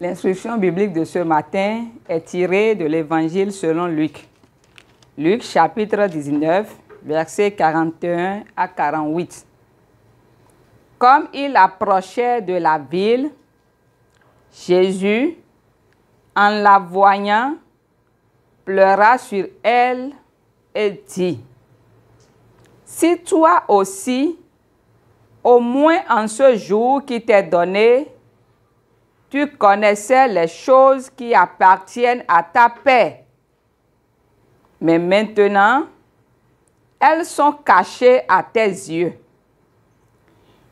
L'instruction biblique de ce matin est tirée de l'Évangile selon Luc. Luc chapitre 19, versets 41 à 48. Comme il approchait de la ville, Jésus, en la voyant, pleura sur elle et dit, Si toi aussi, au moins en ce jour qui t'est donné, tu connaissais les choses qui appartiennent à ta paix. Mais maintenant, elles sont cachées à tes yeux.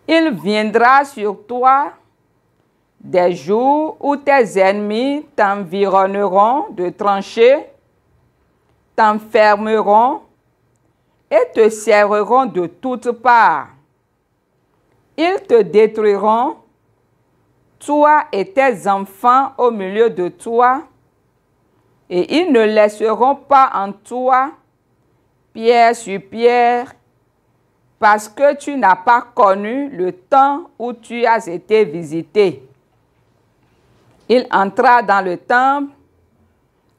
Il viendra sur toi des jours où tes ennemis t'environneront de tranchées, t'enfermeront et te serreront de toutes parts. Ils te détruiront toi et tes enfants au milieu de toi, et ils ne laisseront pas en toi pierre sur pierre, parce que tu n'as pas connu le temps où tu as été visité. Il entra dans le temple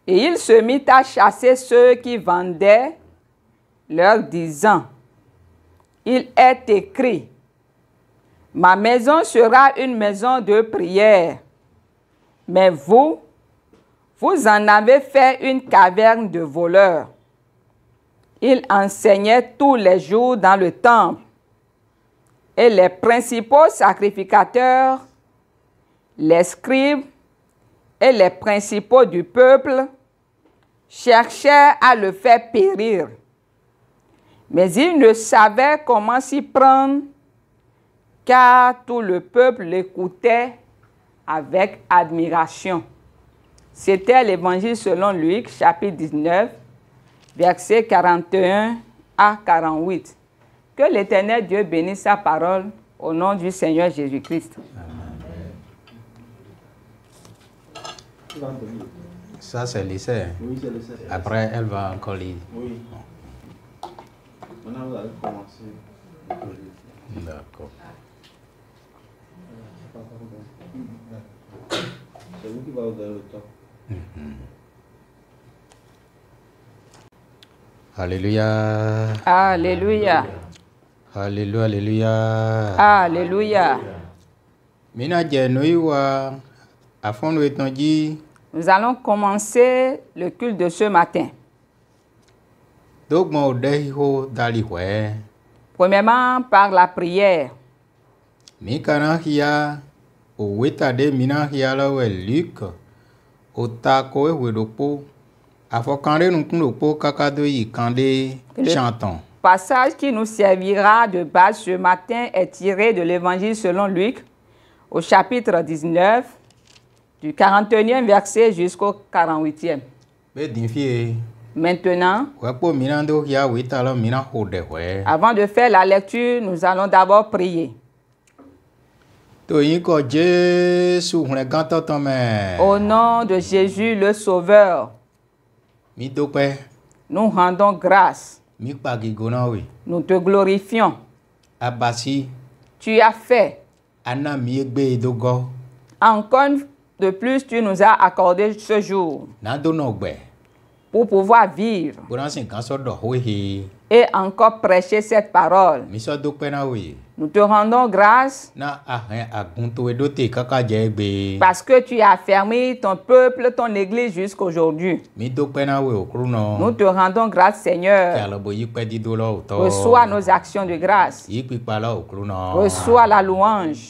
et il se mit à chasser ceux qui vendaient, leur disant, Il est écrit, Ma maison sera une maison de prière. Mais vous, vous en avez fait une caverne de voleurs. Il enseignait tous les jours dans le temple. Et les principaux sacrificateurs, les scribes et les principaux du peuple cherchaient à le faire périr. Mais ils ne savaient comment s'y prendre car tout le peuple l'écoutait avec admiration. C'était l'évangile selon Luc, chapitre 19, versets 41 à 48. Que l'Éternel Dieu bénisse sa parole au nom du Seigneur Jésus-Christ. Ça, c'est l'essai. Oui, c'est Après, elle va encore lire. Oui. Maintenant, vous allez commencer. D'accord. C'est vous qui va vous donner le temps. Mm-hmm. Alléluia. Alléluia. Alléluia. Alléluia, alléluia. Alléluia. Nous allons commencer le culte de ce matin. Premièrement, par la prière. Le Passage qui nous servira de base ce matin est tiré de l'Évangile selon Luc au chapitre 19 du 41e verset jusqu'au 48e. Maintenant, avant de faire la lecture, nous allons d'abord prier. Au nom de Jésus le Sauveur, nous rendons grâce. Nous te glorifions. Tu as fait. E Encore de plus, tu nous as accordé ce jour pour pouvoir vivre et encore prêcher cette parole. Nous te rendons grâce parce que tu as fermé ton peuple, ton église jusqu'aujourd'hui. Nous te rendons grâce, Seigneur. Reçois nos actions de grâce. Reçois la louange.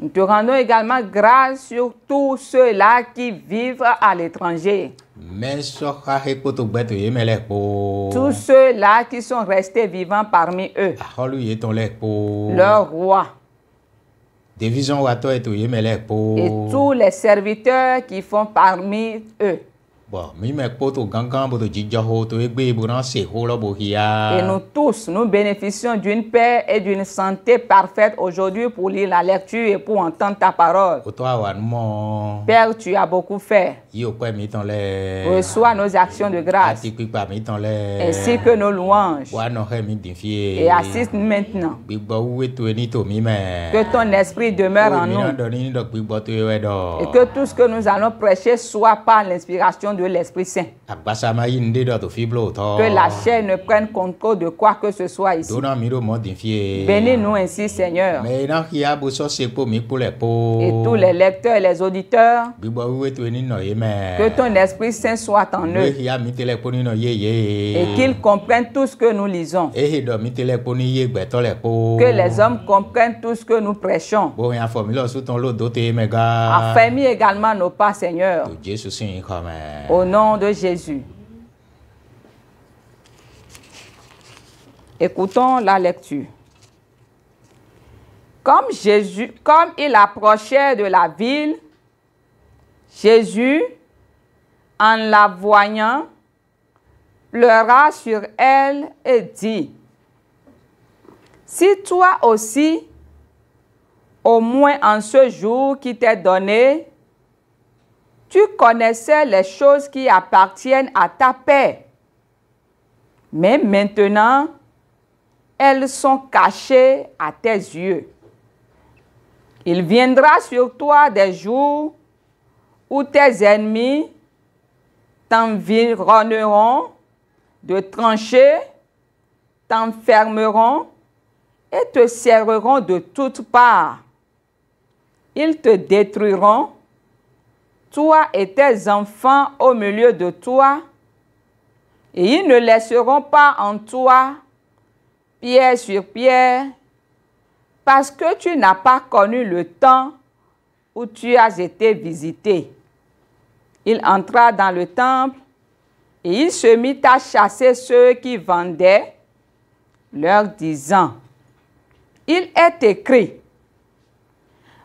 Nous te rendons également grâce sur tous ceux-là qui vivent à l'étranger. Tous ceux-là qui sont restés vivants parmi eux, leur roi, et tous les serviteurs qui font parmi eux, E et nous tous, nous bénéficions d'une paix et d'une santé parfaite aujourd'hui pour lire la lecture et pour entendre ta parole. Père, tu as beaucoup fait. Reçois nos actions de grâce. Ainsi que nos louanges. Et assiste maintenant. Que ton esprit demeure en nous. Et que tout ce que nous allons prêcher soit par l'inspiration de l'Esprit Saint. Que la chair ne prenne contrôle de quoi que ce soit ici. Bénis-nous ainsi, Seigneur. Et tous les lecteurs et les auditeurs, que ton Esprit Saint soit en eux. Et qu'ils comprennent tout ce que nous lisons. Que les hommes comprennent tout ce que nous prêchons. Affermis également nos pas, Seigneur. Au nom de Jésus. Écoutons la lecture. Comme, Jésus, comme il approchait de la ville, Jésus, en la voyant, pleura sur elle et dit, Si toi aussi, au moins en ce jour qui t'est donné, tu connaissais les choses qui appartiennent à ta paix. Mais maintenant, elles sont cachées à tes yeux. Il viendra sur toi des jours où tes ennemis t'environneront de tranchées, t'enfermeront et te serreront de toutes parts. Ils te détruiront toi et tes enfants au milieu de toi, et ils ne laisseront pas en toi pierre sur pierre, parce que tu n'as pas connu le temps où tu as été visité. Il entra dans le temple et il se mit à chasser ceux qui vendaient, leur disant, Il est écrit,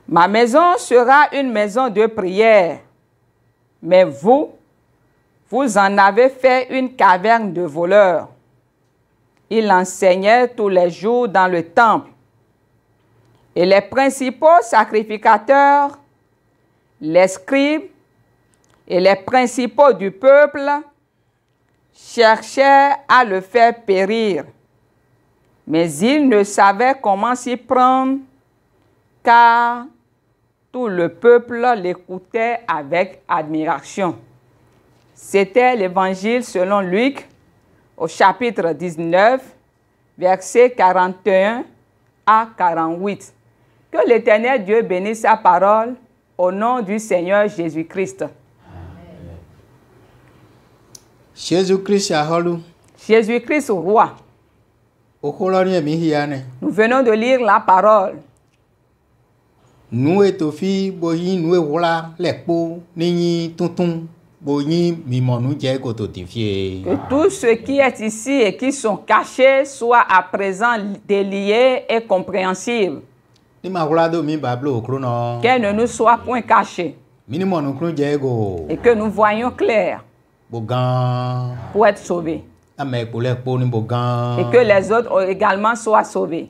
Ma maison sera une maison de prière, mais vous, vous en avez fait une caverne de voleurs. Il enseignait tous les jours dans le temple. Et les principaux sacrificateurs, les scribes et les principaux du peuple cherchaient à le faire périr. Mais ils ne savaient comment s'y prendre, car le peuple l'écoutait avec admiration. C'était l'évangile selon Luc au chapitre 19, versets 41 à 48. Que l'Éternel Dieu bénisse sa parole au nom du Seigneur Jésus-Christ. Jésus-Christ Jésus-Christ roi. Nous venons de lire la parole que tout ce qui est ici et qui sont cachés soit à présent délié et compréhensible. ni ne nous soit point caché. et que nous voyons clair. pour être sauvés. Ah, et que les autres également soient sauvés.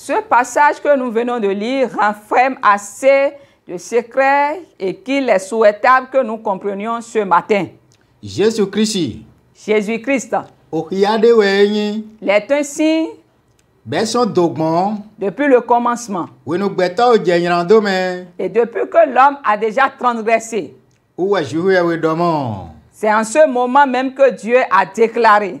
Ce passage que nous venons de lire renferme assez de secrets et qu'il est souhaitable que nous comprenions ce matin. Jésus-Christ. Jésus-Christ. un signe depuis le commencement. Et depuis que l'homme a déjà transgressé. C'est en ce moment même que Dieu a déclaré.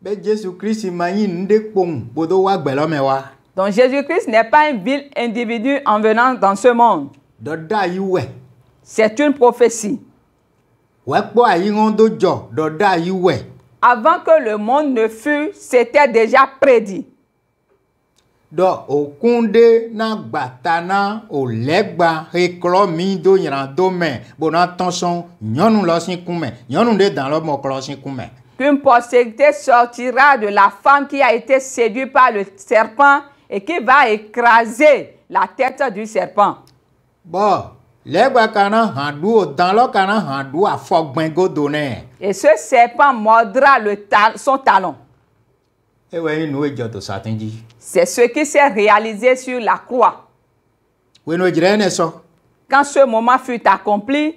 Mais Jésus-Christ il m'a dit wa gbelo mewa". Ton Jésus-Christ n'est pas un ville individu en venant dans ce monde. Dodaiwe. C'est une prophétie. Wepo ayi ran dojo dodaiwe. Avant que le monde ne fût, c'était déjà prédit. Do okunde na gbatana olegba rekromi do ran do me bon atanshon nyonu losin kun nyonu le danlo moklo sin kun qu'une postérité sortira de la femme qui a été séduite par le serpent et qui va écraser la tête du serpent. Et ce serpent mordra le son talon. Eh C'est ce qui s'est réalisé sur la croix. Quand ce moment fut accompli,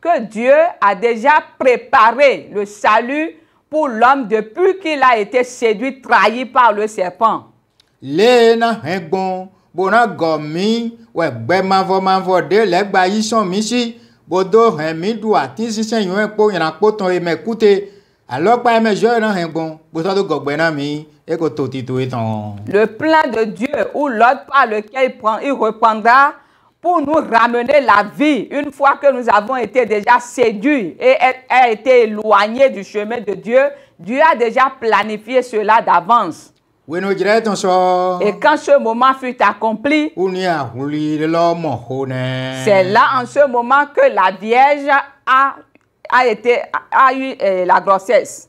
que Dieu a déjà préparé le salut pour l'homme depuis qu'il a été séduit, trahi par le serpent. Le plan de Dieu ou l'autre par lequel il reprendra pour nous ramener la vie une fois que nous avons été déjà séduits et a été éloignés du chemin de Dieu. Dieu a déjà planifié cela d'avance. Et quand ce moment fut accompli, c'est là en ce moment que la Vierge a, a, été, a eu eh, la grossesse.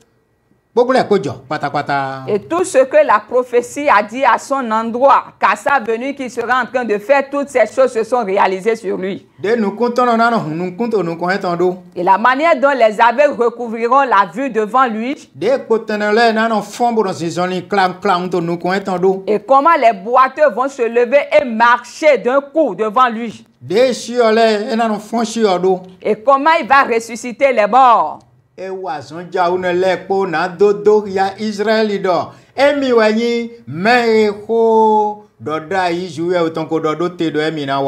Et tout ce que la prophétie a dit à son endroit, qu'à sa venue qu'il sera en train de faire, toutes ces choses se sont réalisées sur lui. Et la manière dont les aveugles recouvriront la vue devant lui. Et comment les boiteux vont se lever et marcher d'un coup devant lui. Et comment il va ressusciter les morts ewazɔnjawo ne lɛ lepo na dodo ya israeli do emi wanyi nyi mɛye xoo e ɖɔɖa yi zu yɛ wotɔn te do emi na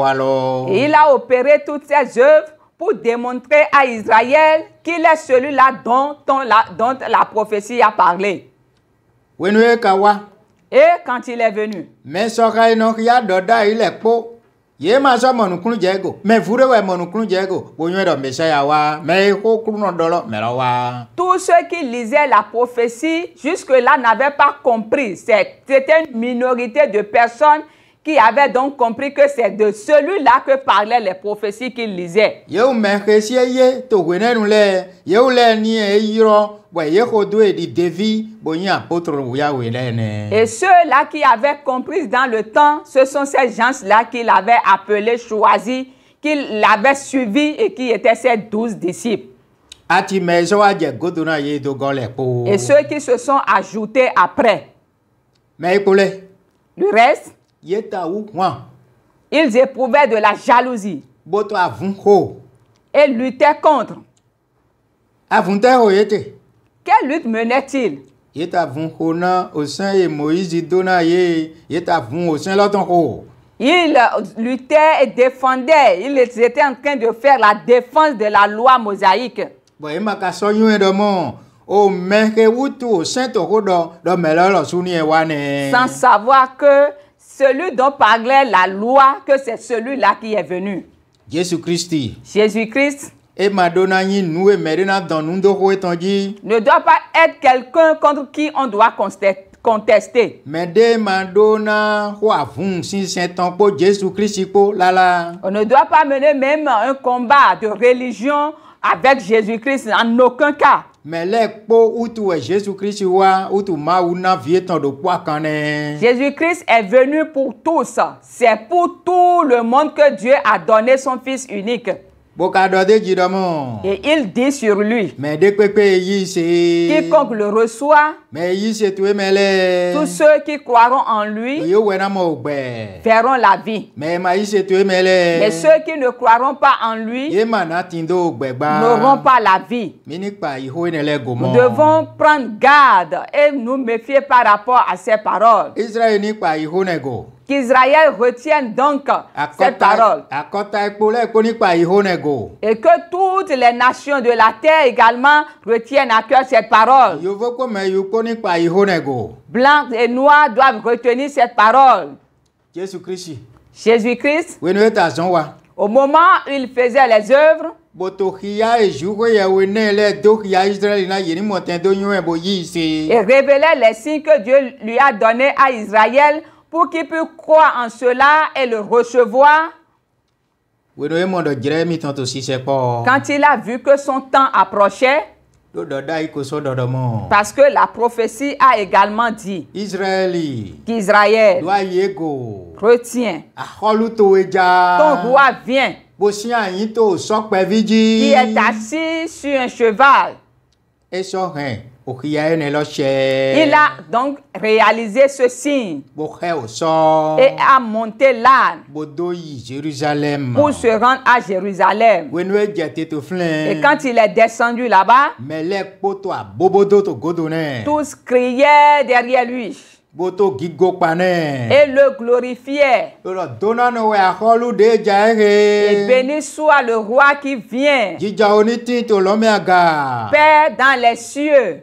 il a opéré toutes ses œuvres pour démontrer à Israël qu'il est celui-là dont, dont, la, dont la prophétie a parlé. wenu e ka wa. et quand il est venu. Mais sɔrɔ yi nɔ ya doda il est po ye ma sɔ mɔnukunu kunu go mɛ vu ɖe wɔ kunu dze go wo nyɔe ya wa mɛ ko kunɔ dɔ lɔ wa. tous ceux qui lisaient la prophétie jusque là n'avaient pas compris c'était une minorité de personnes qui avait donc compris que c'est de celui-là que parlaient les prophéties qu'il lisait. E et ceux-là qui avaient compris dans le temps, ce sont ces gens-là qu'il avait appelés, choisis, qu'il avait suivis et qui étaient ses douze disciples. Et ceux qui se sont ajoutés après. Le reste. Ils éprouvaient de la jalousie. Et luttaient contre. Quelle lutte menait-il ils luttaient et défendaient. Ils étaient en train de faire la défense de la loi mosaïque. Sans savoir que celui dont parlait la loi, que c'est celui-là qui est venu. Jésus Christ. Jésus Christ. Ne doit pas être quelqu'un contre qui on doit contester On ne doit pas mener même un combat de religion avec Jésus-Christ en aucun cas. Mais Jésus-Christ est venu pour tous. C'est pour tout le monde que Dieu a donné son Fils unique. Et il dit sur lui, quiconque le reçoit, tous ceux qui croiront en lui verront la vie. Mais ceux qui ne croiront pas en lui n'auront pas la vie. Nous devons prendre garde et nous méfier par rapport à ces paroles qu'Israël retienne donc cette parole. Et que toutes les nations de la terre également retiennent à cœur cette parole. Blancs et noirs doivent retenir cette parole. Jésus-Christ. Jésus-Christ. Au moment où il faisait les œuvres, et révélait les signes que Dieu lui a donnés à Israël pour qu'il puisse croire en cela et le recevoir. Quand il a vu que son temps approchait, parce que la prophétie a également dit qu'Israël, Retient. ton roi vient, qui est assis sur un cheval, il a donc réalisé ce signe et a monté l'âne pour se rendre à Jérusalem. Et quand il est descendu là-bas, tous criaient derrière lui et le glorifiaient Et béni soit le roi qui vient. Père dans les cieux.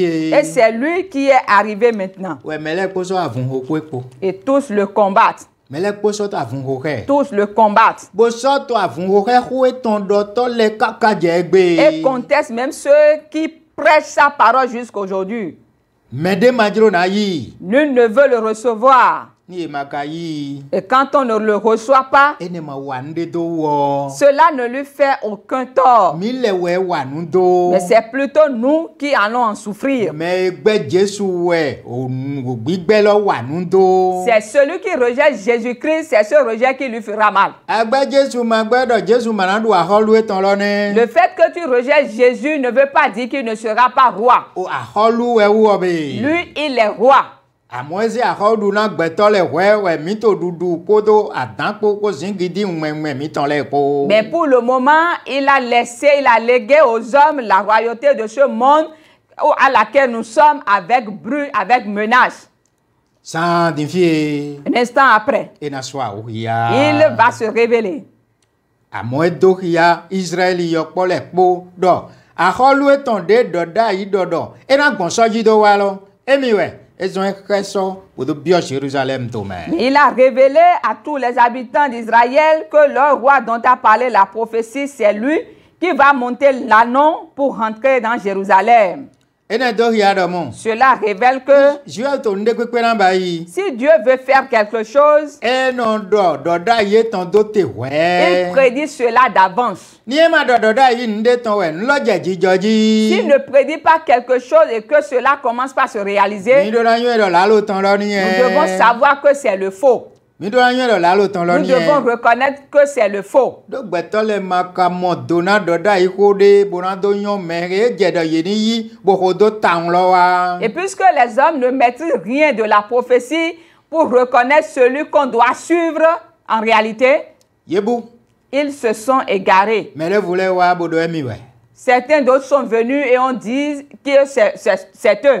E? Et c'est lui qui est arrivé maintenant. Et tous le combattent. Tous le combattent. Et contestent même ceux qui prêchent sa parole jusqu'aujourd'hui. Nul ne veut le recevoir. E Et quand on ne le reçoit pas, e cela ne lui fait aucun tort. Mais c'est plutôt nous qui allons en souffrir. C'est celui qui rejette Jésus-Christ, c'est ce rejet qui lui fera mal. E le fait que tu rejettes Jésus ne veut pas dire qu'il ne sera pas roi. Lui, il est roi àmọ́sí àkọ́dúnà gbẹ̀tọ́ lẹ̀ wẹ́wẹ́ mi tó dudu kódó àdánkò kó zingidi ńwẹ̀ǹwẹ̀ mi tán lẹ̀ Mais pour le moment, il a laissé, il a légué aux hommes la royauté de ce monde à laquelle nous sommes avec bruit, avec menace. Sans défier. Un instant après, oh, il va se révéler. àmọ́ẹ́dókìá Israẹli yọpọ̀ lẹ̀ kó dọ̀ àkọ́lù ètò dé dọ̀dá yìí dọ̀dọ̀ ẹ̀ náà gbọ̀nsọ́jú tó wá lọ ẹ̀mí wẹ̀. Jérusalem Il a révélé à tous les habitants d'Israël que le roi dont a parlé la prophétie, c'est lui qui va monter l'anon pour rentrer dans Jérusalem. Cela révèle que si Dieu veut faire quelque chose, il prédit cela d'avance. E S'il ne prédit pas quelque chose et que cela commence par se réaliser, e. nous devons savoir que c'est le faux. Nous e. devons reconnaître que c'est le faux. Et puisque les hommes ne mettent rien de la prophétie pour reconnaître celui qu'on doit suivre en réalité, ils se sont égarés. E Certains d'autres sont venus et ont dit que c'est eux.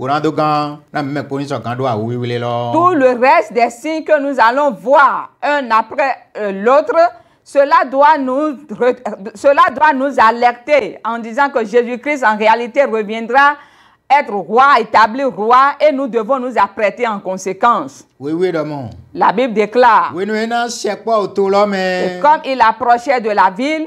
Tout le reste des signes que nous allons voir un après euh, l'autre, cela doit, nous, euh, cela doit nous alerter en disant que Jésus-Christ en réalité reviendra être roi, établi roi, et nous devons nous apprêter en conséquence. Oui, oui, La Bible déclare. Oui, comme il approchait de la ville,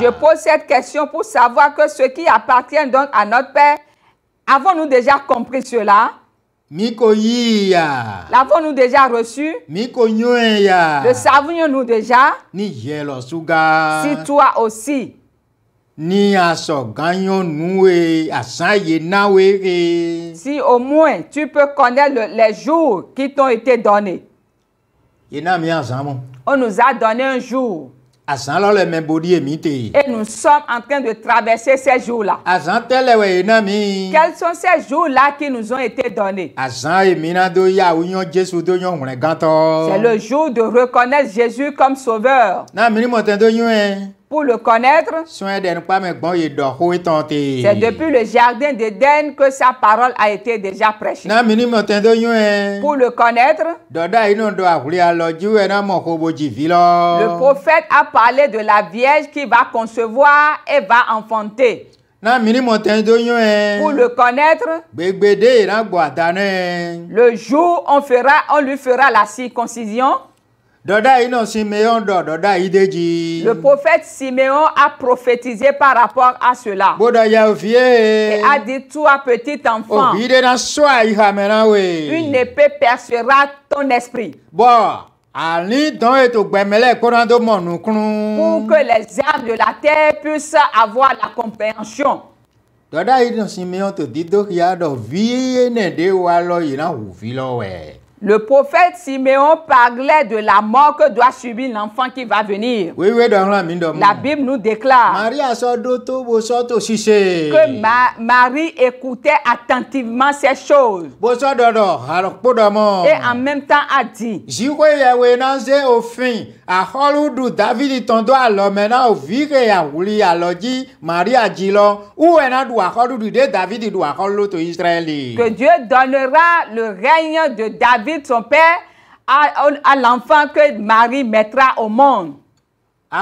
je pose cette question pour savoir que ce qui appartient donc à notre père avons-nous déjà compris cela. l'avons-nous déjà reçu. E le savons nous déjà. ni si toi aussi. E, si au moins tu peux connaître les jours qui t'ont été donnés. On nous a donné un jour. Et nous sommes en train de traverser ces jours-là. Quels sont ces jours-là qui nous ont été donnés? E C'est le jour de reconnaître Jésus comme sauveur pour le connaître. C'est depuis le jardin d'Éden que sa parole a été déjà prêchée. Hein. Pour le connaître, hein, le prophète a parlé de la Vierge qui va concevoir et va enfanter. Hein. Pour le connaître, le jour on, fera, on lui fera la circoncision. Le prophète Siméon a prophétisé par rapport à cela. Et a dit toi petit enfant. Oh, une épée percera ton esprit. Pour que les âmes de la terre puissent avoir la compréhension. Dada yi a dit, ya vie de le prophète Siméon parlait de la mort que doit subir l'enfant qui va venir. Oui, la, Bible nous déclare que Marie écoutait attentivement ces choses. Et en même temps a dit que Dieu donnera le règne de David son père à, l'enfant que Marie mettra au monde. Mais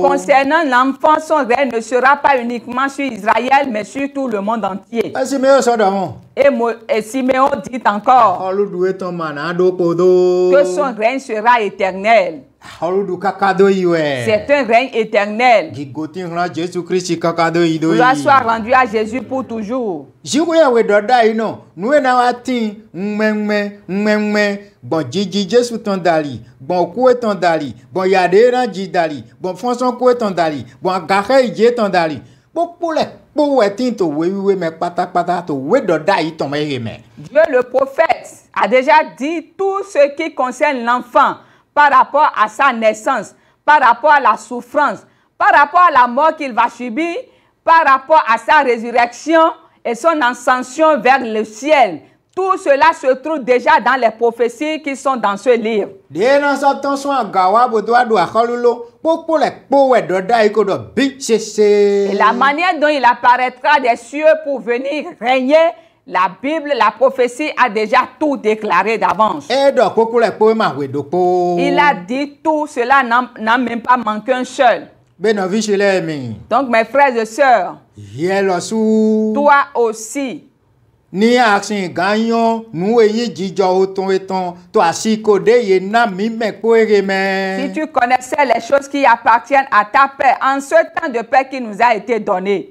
concernant l'enfant, son règne ne sera pas uniquement sur Israël, mais sur tout le monde entier. Ah, et, et dit encore ah, que son règne sera éternel. C'est un règne éternel. Gloire soit rendu à Jésus pour toujours. Bon jiji Jésus ton dali, bon koué ton dali, bon yade ran ji dali, bon fonson koué ton dali, bon gare ije ton dali. Bon poule, bon wetin to we we me pata pata to we doda yi ton me Dieu le prophète a déjà dit tout ce qui concerne l'enfant par rapport à sa naissance, par rapport à la souffrance, par rapport à la mort qu'il va subir, par rapport à sa résurrection et son ascension vers le ciel. Tout cela se trouve déjà dans les prophéties qui sont dans ce livre. Et la manière dont il apparaîtra des cieux pour venir régner la Bible, la prophétie a déjà tout déclaré d'avance. Eh, il a dit tout, cela n'a même pas manqué un seul. Donc mes frères et sœurs, toi aussi, Si tu connaissais les choses qui appartiennent à ta paix en ce temps de paix qui nous a été donné.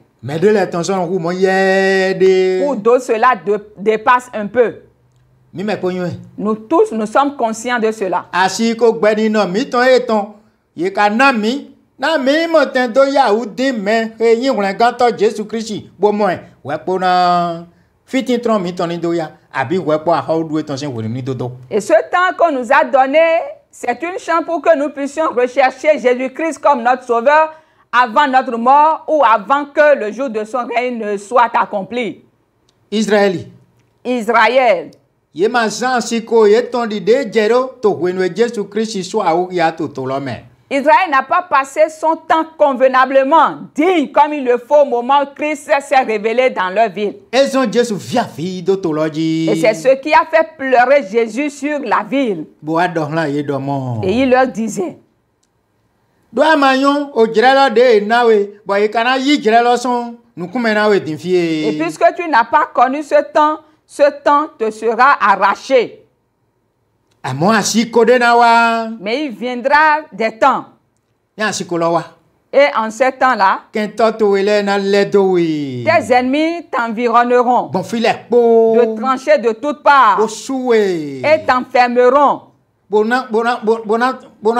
Mais de l'attention roue mon de. Pour d'autres, cela dépasse un peu. Mais mes Nous tous, nous sommes conscients de cela. Asiko gbeni no mi ton eton. Ye ka na mi. Na do ya ou de men. He yin wren Jésus Christi. Bo mo en. Wepo na. Fitin tron mi ton ni do ya. Abi wepo a hou doué ton sen wren ni dodo. Et ce temps qu'on nous a donné, c'est une chance pour que nous puissions rechercher Jésus Christ comme notre sauveur avant notre mort ou avant que le jour de son règne soit accompli. Israël. Israël. Israël n'a pas passé son temps convenablement, digne comme il le faut au moment où Christ s'est révélé dans leur ville. Et c'est ce qui a fait pleurer Jésus sur la ville. Et il leur disait do ama yon o jirelo de nawe bo i kana yi jirelo son nukume nawe et puisque tu n'as pas connu ce temps ce temps te sera arraché A amo asikode nawa mais il viendra des temps ya asikolo wa et en ces temps-là, tes ennemis t'environneront bon de trancher de toutes parts et t'enfermeront. Bon, bon,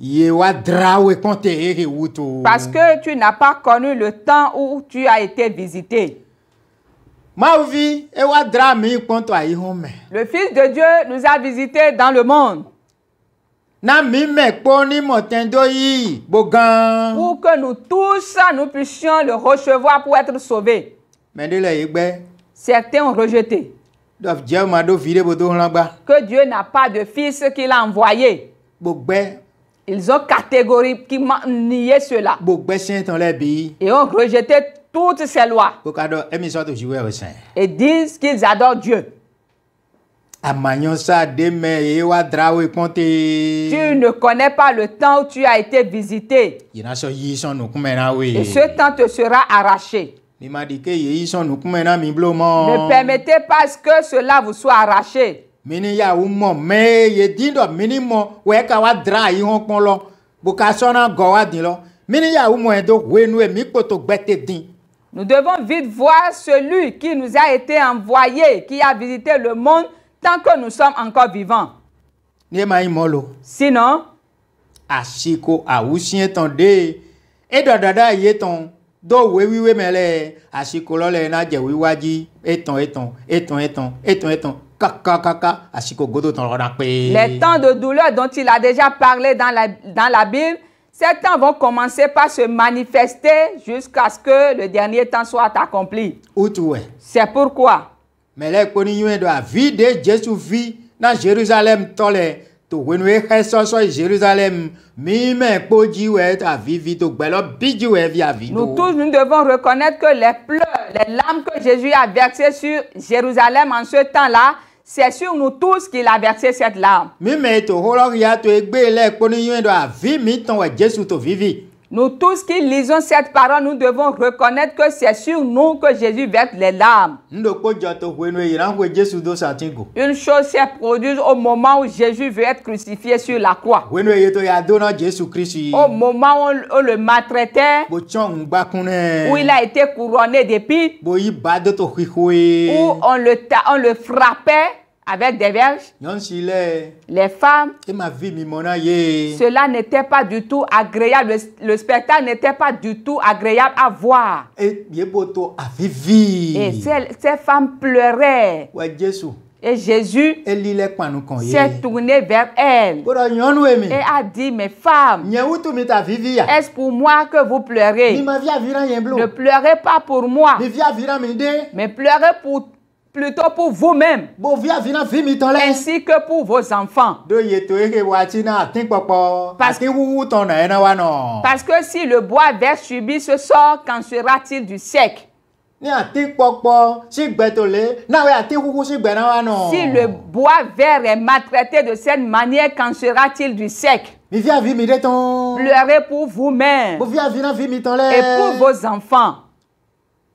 E Parce que tu n'as pas connu le temps où tu as été visité. E le Fils de Dieu nous a visités dans le monde. Pour que nous tous, nous puissions le recevoir pour être sauvés. Certains ont rejeté. Que Dieu n'a pas de fils qu'il a envoyé. Ils ont catégoriquement nié cela. Ben, et ont rejeté toutes ces lois. Et disent qu'ils adorent Dieu. Tu ne connais pas le temps où tu as été visité. Ah et ce temps te sera arraché. Ah, ne permettez pas que cela vous soit arraché. mini ya umɔ mee ye din dɔ mini mɔ wɛ ka wa dra yi hɔn kpɔn lɔ buka sɔnna gɔ wa din lɔ mini ya umɔ yɛ e do hoe nu ye mi kpoto gbɛte din. Nous devons vite voir celui qui nous a été envoyé, qui a visité le monde tant que nous sommes encore vivants. Ní e ma yín mọ́ lo. Sinon. Àsìkò àwùsíyẹn tán dé. É e dọ̀dọ̀dọ̀ àyè tán. Dóòwé wíwé mẹ́lẹ̀ àsìkò lọ́lẹ̀ náà jẹ̀ wíwájú. Ètàn ètàn ètàn ètàn ètàn ètàn Les temps de douleur dont il a déjà parlé dans la, dans la Bible, ces temps vont commencer par se manifester jusqu'à ce que le dernier temps soit accompli. C'est pourquoi. Mais les Jérusalem, nous tous nous devons reconnaître que les pleurs les larmes que Jésus a versées sur Jérusalem en ce temps-là C'est sur nous tous qu'il a versé cette larme. Mi me to holo ya to egbe le kponi yin do avi mi ton wa Jesu to vivi. Nous tous qui lisons cette parole, nous devons reconnaître que c'est sur nous que Jésus verse les larmes. Une chose s'est produite au moment où Jésus veut être crucifié sur la croix. Au moment où on le maltraitait, où il a été couronné d'épines, où le, on le frappait, avec des vierges, les femmes. Cela n'était pas du tout agréable. Le, spectacle n'était pas du tout agréable à voir. Et, ces, femmes pleuraient. Et Jésus s'est tourné vers elle et a dit, mes femmes, est-ce pour moi que vous pleurez Ne pleurez pas pour moi, mais pleurez pour plutôt pour vous-même, ainsi que pour vos enfants. Parce, que si le bois vert subit ce sort, qu'en sera-t-il du sec? Si le bois vert est maltraité de cette manière, qu'en sera-t-il du sec? Pleurez pour vous-même et pour vos enfants.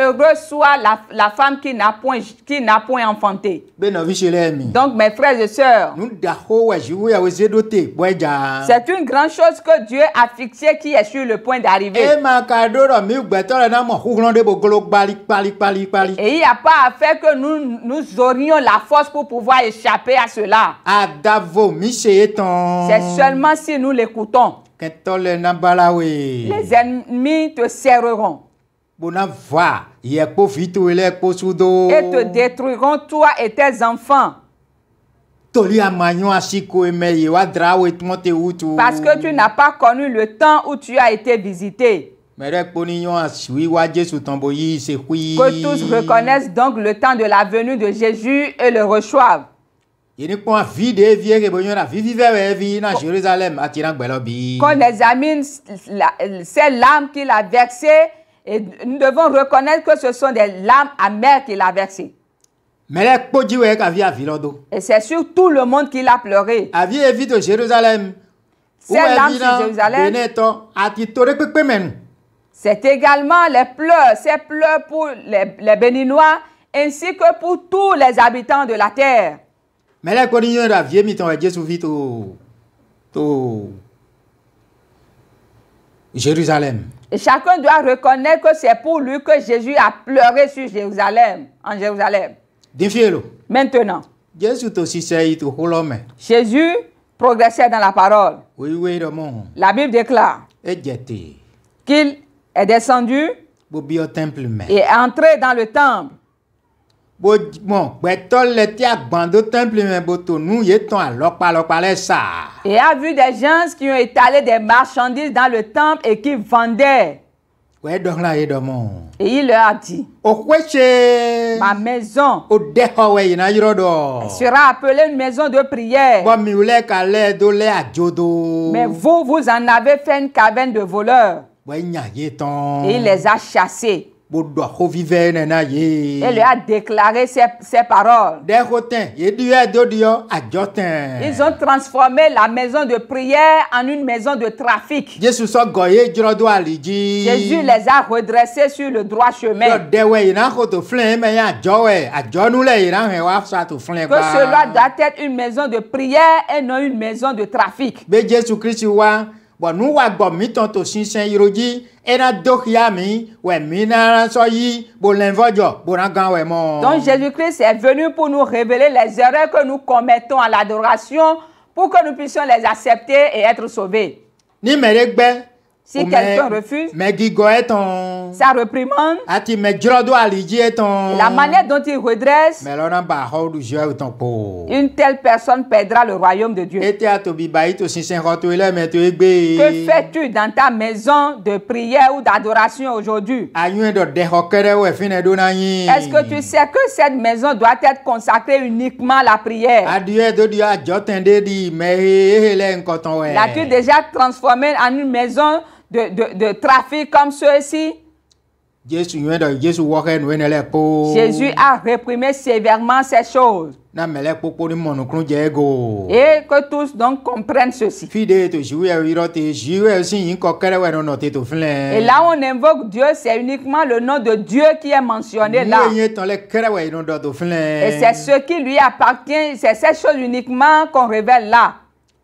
Heureux soit la, femme qui n'a point, qui n'a point enfanté. Ben, Donc mes frères et sœurs, c'est une grande chose que Dieu a fixée qui est sur le point d'arriver. Et il n'y a pas à faire que nous, nous aurions la force pour pouvoir échapper à cela. Ah, c'est seulement si nous l'écoutons. Les ennemis te serreront. Et te détruiront toi et tes enfants. Parce que tu n'as pas connu le temps où tu as été visité. Que tous reconnaissent donc le temps de la venue de Jésus et le reçoivent. Qu'on examine ces l'âme qu'il a versées. Et nous devons reconnaître que ce sont des larmes amères qu'il a versées. Et c'est sur tout le monde qu'il a pleuré. de Jérusalem. Jérusalem. C'est également les pleurs, ces pleurs pour les, Béninois ainsi que pour tous les habitants de la terre. Mais Jérusalem chacun doit reconnaître que c'est pour lui que Jésus a pleuré sur Jérusalem, en Jérusalem. Maintenant. Jésus progressait dans la parole. La Bible déclare qu'il est descendu et est entré dans le temple bo bon gbẹtọ le ti a gbando temple mẹ bo tonu ton Alors, alọkpalọkpa lẹ sa. et a vu des gens qui ont étalé des marchandises dans le temple et qui vendaient. ouais donc là, et mọ́. et il leur a dit. o kwese. ma maison. o dẹ́kọ̀wé yìí na yọrọ sera appelée une maison de prière. Bon, mi wulẹ̀ k'alẹ́ do lẹ́ àjodo. mais vous vous en avez fait une cabane de voleurs. wẹ́ẹ́ nya yé tán. et il les a chassés. Elle a déclaré ses, paroles. Ils ont transformé la maison de prière en une maison de trafic. Jésus les a redressés sur le droit chemin. Que cela doit être une maison de prière et non une maison de trafic bɔn nu wa gbɔ mitɔn to sinsɛn yiro dzi dokia mi wɛ mina sɔ yi bolɛnfɔjɔ bonagã wɛ mɔ. donc jésus christ est venu pour nous révéler les erreurs que nous commettons à l'adoration pour que nous puissions les accepter et être sauvés. Ni mɛrɛ si quelqu'un refuse, sa réprimande, la manière dont il redresse, une telle personne perdra le royaume de Dieu. Que fais-tu dans ta maison de prière ou d'adoration aujourd'hui? Est-ce que tu sais que cette maison doit être consacrée uniquement à la prière? L'as-tu déjà transformée en une maison? de, trafic comme ceux-ci. Jésus a réprimé sévèrement ces choses. Et que tous donc comprennent ceci. Et là on invoque Dieu, c'est uniquement le nom de Dieu qui est mentionné là. Et c'est ce qui lui appartient, c'est ces choses uniquement qu'on révèle là.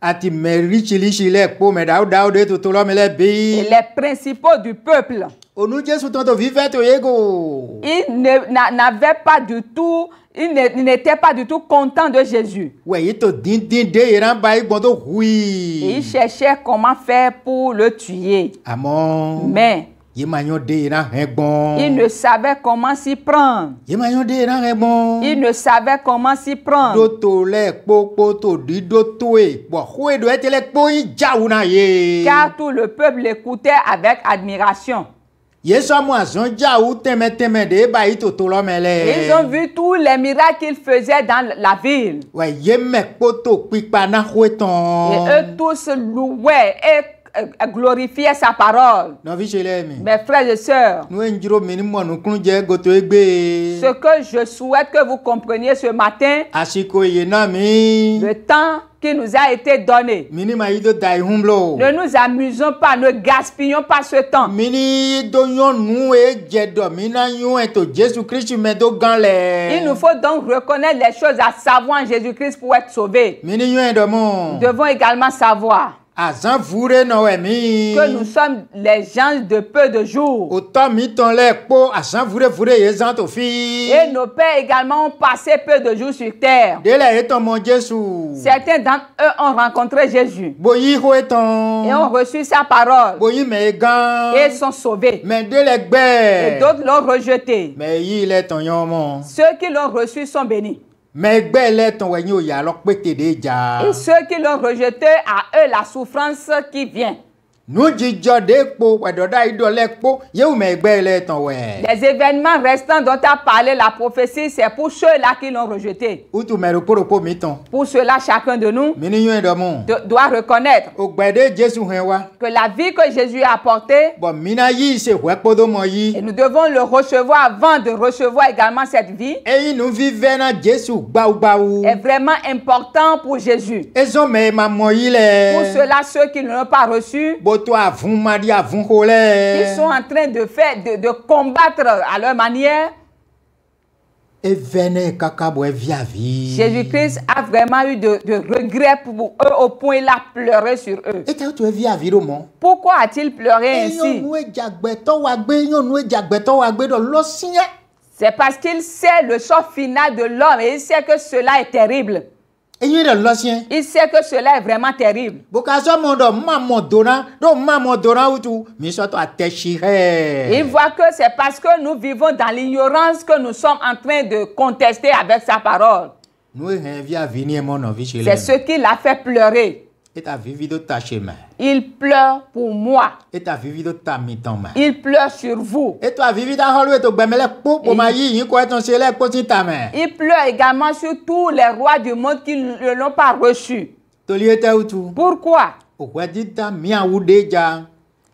Ati merichili chile po me dao dao de tout l'homme bi. Les principaux du peuple. Onu Jésus tonto vivait au ego. Il n'avait pas du tout, il n'était pas du tout content de Jésus. Oui, il din din de yeran ba hui. Il cherchait comment faire pour le tuer. Amon. Il ne savait comment s'y prendre. Il ne savait comment s'y prendre. Car tout le peuple l'écoutait avec admiration. Ils ont vu tous les miracles qu'ils faisaient dans la ville. Et eux tous louaient et glorifier sa parole. Mes frères et sœurs, ce que je souhaite que vous compreniez ce matin, le temps qui nous a été donné. Ne nous amusons pas, ne gaspillons pas ce temps. Il nous faut donc reconnaître les choses à savoir en Jésus-Christ pour être sauvés. Nous devons également savoir que nous sommes les gens de peu de jours. Et nos pères également ont passé peu de jours sur terre. Certains d'entre eux ont rencontré Jésus. Et ont reçu sa parole. Et sont sauvés. Et d'autres l'ont rejeté. Ceux qui l'ont reçu sont bénis. Mais Et ceux qui l'ont rejeté, à eux la souffrance qui vient. Les événements restants dont a parlé la prophétie, c'est pour ceux-là qui l'ont rejeté. Pour cela, chacun de nous doit reconnaître hein, que la vie que Jésus a apportée, et nous devons le recevoir avant de recevoir également cette vie, Et est vraiment important pour Jésus. Pour cela, ceux qui ne l'ont pas reçu, ils sont en train de faire, de, combattre à leur manière. Et venez, Jésus-Christ a vraiment eu de, regrets pour eux au point qu'il a pleuré sur eux. Pourquoi a-t-il pleuré ainsi? E e C'est parce qu'il sait le sort final de l'homme et il sait que cela est terrible. Il sait que cela est vraiment terrible. Il voit que c'est parce que nous vivons dans l'ignorance que nous sommes en train de contester avec sa parole. C'est ce qui l'a fait pleurer. Il pleure pour moi. Il pleure sur vous. Il pleure également sur tous les rois du monde qui ne l'ont pas reçu. Pourquoi? La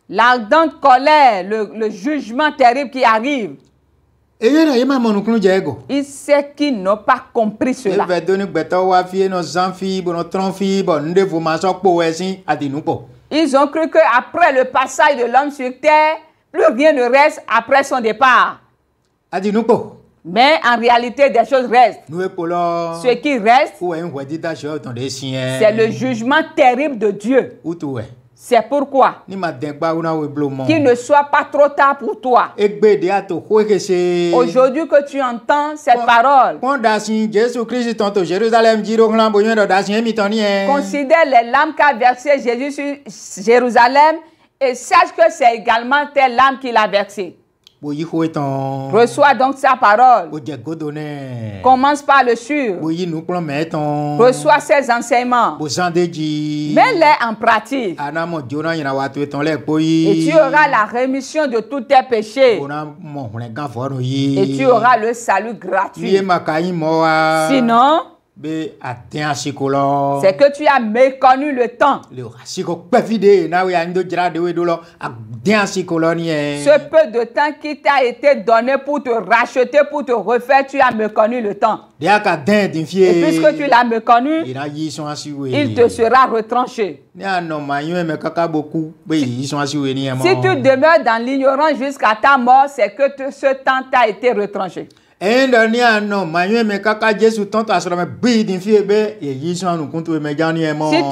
L'ardente colère, le jugement terrible qui arrive. Il sait qu'ils n'ont pas compris cela. Ils ont cru qu'après le passage de l'homme sur terre, plus rien ne reste après son départ. Mais en réalité, des choses restent. Ce qui reste, c'est le jugement terrible de Dieu. C'est pourquoi qu'il ne soit pas trop tard pour toi. Aujourd'hui que tu entends cette parole, considère les lames qu'a versées Jésus sur Jérusalem et sache que c'est également tes lames qu'il a versées. Reçois donc sa parole. Commence par le sûr. Reçois ses enseignements. Mets-les en pratique. Et tu auras la rémission de tous tes péchés. Et tu auras le salut gratuit. Sinon, c'est que tu as méconnu le temps. Ce peu de temps qui t'a été donné pour te racheter, pour te refaire, tu as méconnu le temps. Et puisque tu l'as méconnu, il te e. sera retranché. Si e, tu demeures dans l'ignorance jusqu'à ta mort, c'est que ce temps t'a été retranché. E si tu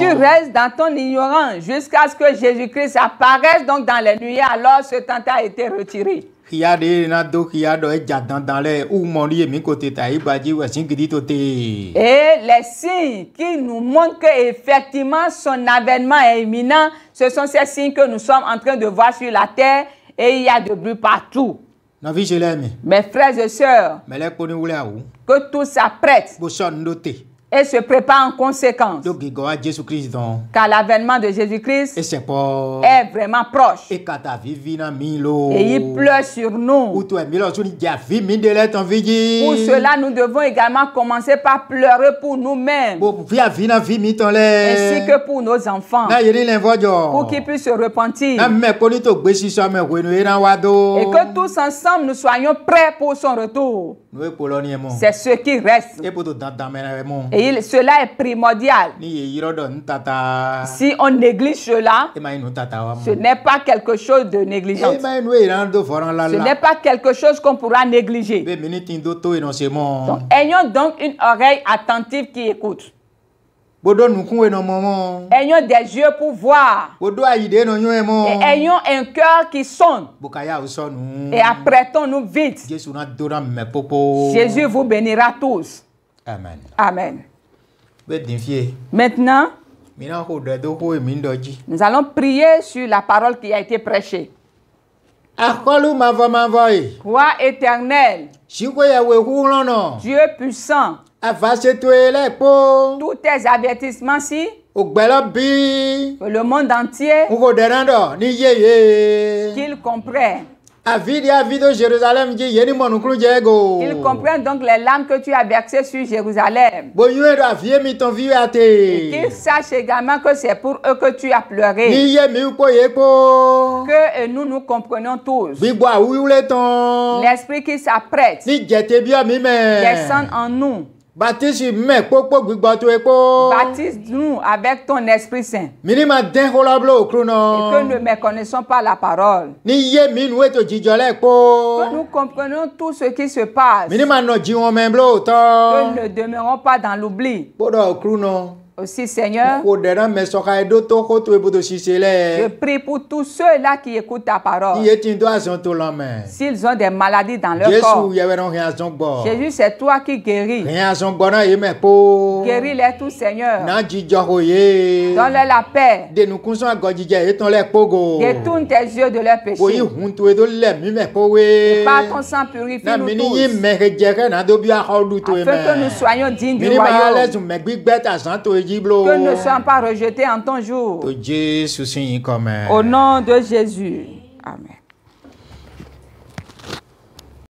restes dans ton ignorance jusqu'à ce que Jésus-Christ apparaisse donc dans les nuits, alors ce temps a été retiré e Et les signes qui nous montrent que effectivement son avènement est imminent ce sont ces signes que nous sommes en train de voir sur la terre et il y a de bruit partout mes frères et sœurs, que tout s'apprête et se prépare en conséquence. Car l'avènement de Jésus-Christ est vraiment proche. Et il pleure sur nous. Pour cela, nous devons également commencer par pleurer pour nous-mêmes. Ainsi que pour nos enfants. Pour qu'ils puissent se repentir. Et que tous ensemble, nous soyons prêts pour son retour. C'est ce qui reste. Et cela est primordial. Si on néglige cela, ce n'est pas quelque chose de négligeable. Ce n'est pas quelque chose qu'on pourra négliger. Donc, ayons donc une oreille attentive qui écoute. Ayons des yeux pour voir. ayons un cœur qui sonne. Et apprêtons-nous vite. Jésus vous bénira tous. Amen. Amen. Maintenant, nous allons prier sur la parole qui a été prêchée. Roi éternel, Dieu puissant, tous tes avertissements si. le monde entier. qu'ils comprennent. comprennent donc les larmes que tu as versées sur Jérusalem. qu'ils sachent également que c'est pour eux que tu as pleuré. Que nous, nous comprenons tous. L'esprit qui s'apprête. Descend en nous. Baptiste mɛ kpokpo gbigbɔto ekpo. baptise nous avec ton esprit saint. Minima dɛn kolablo okun Et que nous ne connaissons pas la parole. Ni ye minnu eto jijɔlɛ kpo. Que nous comprenons tout ce qui se passe. Minima nɔ jiwɔn mɛ blo tɔ. Que nous ne demeurons pas dans l'oubli. Kpo dɔ aussi, Seigneur. Je prie pour tous ceux-là qui écoutent ta parole. S'ils ont des maladies dans leur corps. Jésus, c'est toi qui guéris. Guéris-les tous, Seigneur. Donne-leur la paix. Détourne tes yeux de leurs péchés. Et par ton sang, nous tous. Afin que nous soyons dignes du royaume que nous ne soyons pas rejetés en ton jour. Au nom de Jésus. Amen.